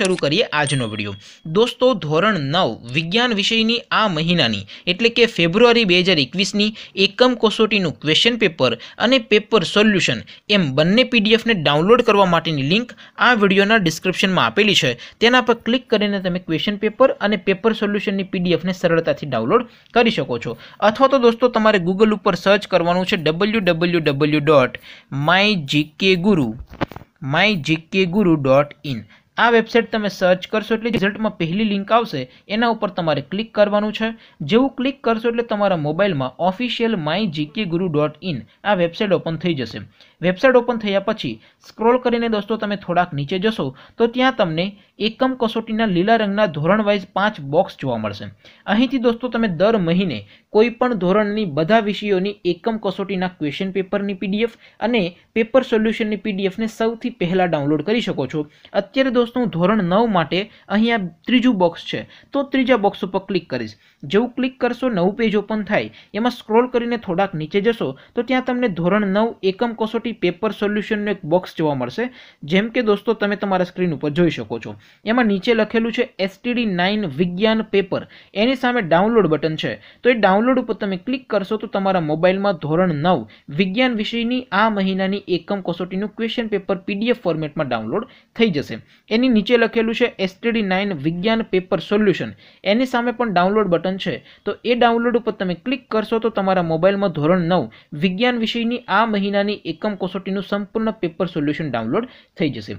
શરૂ કરીએ આજનો વિડીયો દોસ્તો ધોરણ નવ વિજ્ઞાન વિષયની આ મહિનાની એટલે કે ફેબ્રુઆરી બે હજાર એકવીસની એકમ કસોટીનું ક્વેશ્ચન પેપર અને પેપર સોલ્યુશન એમ બંને પીડીએફને ડાઉનલોડ કરવા માટેની લિંક આ વિડીયોના ડિસ્ક્રિપ્શનમાં આપેલી છે તેના પર ક્લિક કરીને તમે ક્વેશ્ચન પેપર અને પેપર સોલ્યુશનની પીડીએફને સરળતાથી ડાઉનલોડ કરી શકો છો અથવા તો દોસ્તો તમારે ગૂગલ ઉપર સર્ચ કરવાનું છે W W W dot my GK guru my GK guru dot in આ વેબસાઇટ તમે સર્ચ કરશો એટલે રિઝલ્ટમાં પહેલી લિંક આવશે એના ઉપર તમારે ક્લિક કરવાનું છે જેવું ક્લિક કરશો એટલે તમારા મોબાઈલમાં official my GK guru dot in આ વેબસાઇટ ઓપન થઈ જશે વેબસાઇટ ઓપન થયા પછી સ્ક્રોલ કરીને દોસ્તો તમે થોડાક નીચે જશો તો ત્યાં તમને એકમ કસોટીના લીલા રંગના ધોરણ વાઇઝ પાંચ બોક્સ જોવા મળશે અહીંથી દોસ્તો તમે દર મહિને કોઈ પણ ધોરણની બધા વિષયોની એકમ કસોટીના ક્વેશ્ચન પેપરની પીડીએફ અને પેપર સોલ્યુશનની પીડીએફને સૌથી પહેલાં ડાઉનલોડ કરી શકો છો અત્યારે દોસ્તો હું ધોરણ નવ માટે અહીંયા ત્રીજું બોક્સ છે તો ત્રીજા બોક્સ ઉપર ક્લિક કરીશ જેવું ક્લિક કરશો નવું પેજ ઓપન થાય એમાં સ્ક્રોલ કરીને થોડાક નીચે જશો તો ત્યાં તમને ધોરણ નવ એકમ કસોટી એમએસપી પેપર સોલ્યુશનનું એક બોક્સ જોવા મળશે જેમ કે દોસ્તો તમે તમારા સ્ક્રીન ઉપર જોઈ શકો છો એમાં નીચે લખેલું છે એસટીડી નાઇન વિજ્ઞાન પેપર એની સામે ડાઉનલોડ બટન છે તો એ ડાઉનલોડ ઉપર તમે ક્લિક કરશો તો તમારા મોબાઈલમાં ધોરણ નવ વિજ્ઞાન વિષયની આ મહિનાની એકમ કસોટીનું ક્વેશ્ચન પેપર પીડીએફ ફોર્મેટમાં ડાઉનલોડ થઈ જશે એની નીચે લખેલું છે એસટીડી નાઇન વિજ્ઞાન પેપર સોલ્યુશન એની સામે પણ ડાઉનલોડ બટન છે તો એ ડાઉનલોડ ઉપર તમે ક્લિક કરશો તો તમારા મોબાઈલમાં ધોરણ નવ વિજ્ઞાન વિષયની આ મહિનાની એકમ કસોટીનું સંપૂર્ણ પેપર સોલ્યુશન ડાઉનલોડ થઈ જશે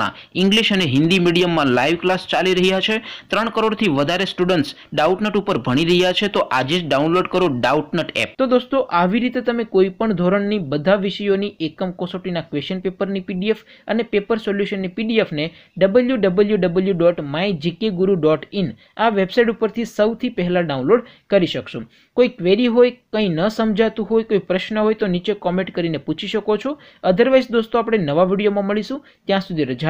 વિસ્તારના ઇંગ્લિશ અને હિન્દી મીડિયમમાં લાઈવ ક્લાસ ચાલી રહ્યા છે ત્રણ કરોડથી વધારે સ્ટુડન્ટ્સ ડાઉટનટ ઉપર ભણી રહ્યા છે તો આજે જ ડાઉનલોડ કરો ડાઉટનટ એપ તો દોસ્તો આવી રીતે તમે કોઈ પણ ધોરણની બધા વિષયોની એકમ કસોટીના ક્વેશ્ચન પેપરની પીડીએફ અને પેપર સોલ્યુશનની પીડીએફને W W W dot my GK guru dot in આ વેબસાઇટ ઉપરથી સૌથી પહેલાં ડાઉનલોડ કરી શકશો કોઈ ક્વેરી હોય કંઈ ન સમજાતું હોય કોઈ પ્રશ્ન હોય તો નીચે કોમેન્ટ કરીને પૂછી શકો છો અધરવાઇઝ દોસ્તો આપણે નવા વિડીયોમાં મળીશું ત્યાં સુધી રજા